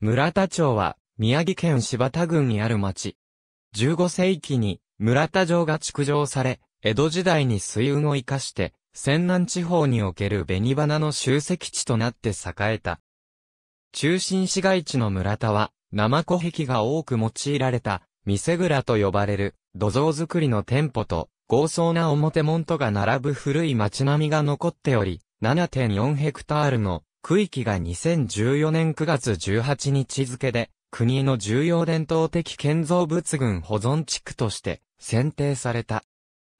村田町は、宮城県柴田郡にある町。15世紀に、村田城が築城され、江戸時代に水運を生かして、仙南地方における紅花の集積地となって栄えた。中心市街地の村田は、生小壁が多く用いられた、店蔵と呼ばれる、土蔵造りの店舗と、豪壮な表門とが並ぶ古い町並みが残っており、7.4ヘクタールの区域が2014年9月18日付で、国の重要伝統的建造物群保存地区として選定された。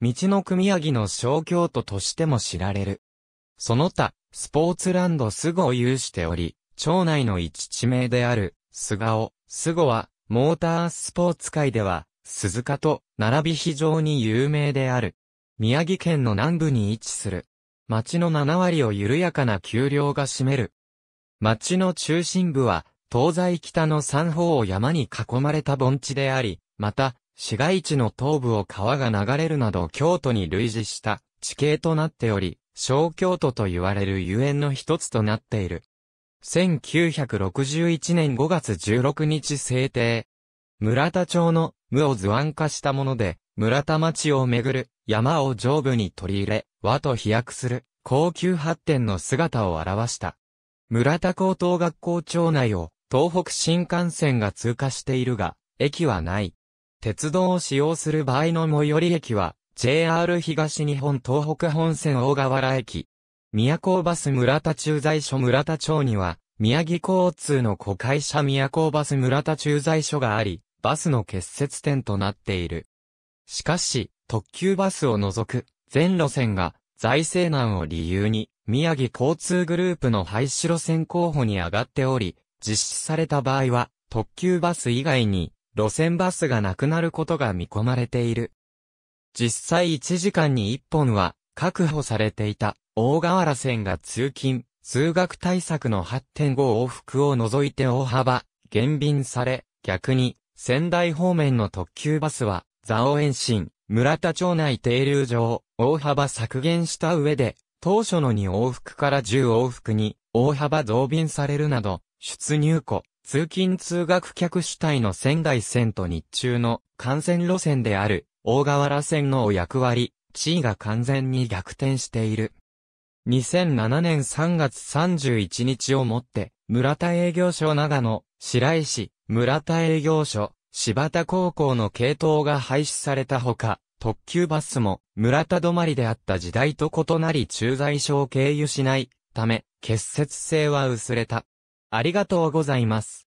道の組宮城の小京都としても知られる。その他、スポーツランドスゴを有しており、町内の一地名である、菅尾、スゴは、モータースポーツ界では、鈴鹿と並び非常に有名である。宮城県の南部に位置する。町の7割を緩やかな丘陵が占める。町の中心部は、東西北の三方を山に囲まれた盆地であり、また、市街地の東部を川が流れるなど京都に類似した地形となっており、小京都と言われる遊園の一つとなっている。1961年5月16日制定。村田町の無を図案化したもので、村田町をめぐる山を上部に取り入れ、和と飛躍する高級発展の姿を表した。村田高等学校町内を東北新幹線が通過しているが、駅はない。鉄道を使用する場合の最寄り駅は、JR 東日本東北本線大河原駅。宮古バス村田駐在所村田町には、宮城交通の子会社宮古バス村田駐在所があり、バスの結節点となっている。しかし、特急バスを除く全路線が財政難を理由に宮城交通グループの廃止路線候補に上がっており、実施された場合は特急バス以外に路線バスがなくなることが見込まれている。実際1時間に1本は確保されていた大河原線が通勤、通学対策の8.5往復を除いて大幅減便され、逆に仙台方面の特急バスは蔵王延伸、村田町内停留場を大幅削減した上で、当初の2往復から10往復に大幅増便されるなど、出入庫、通勤通学客主体の仙台線と日中の幹線路線である大河原線の役割、地位が完全に逆転している。2007年3月31日をもって、村田営業所長野、白石、村田営業所、柴田高校の系統が廃止されたほか、特急バスも村田止まりであった時代と異なり駐在所を経由しないため、結節性は薄れた。ありがとうございます。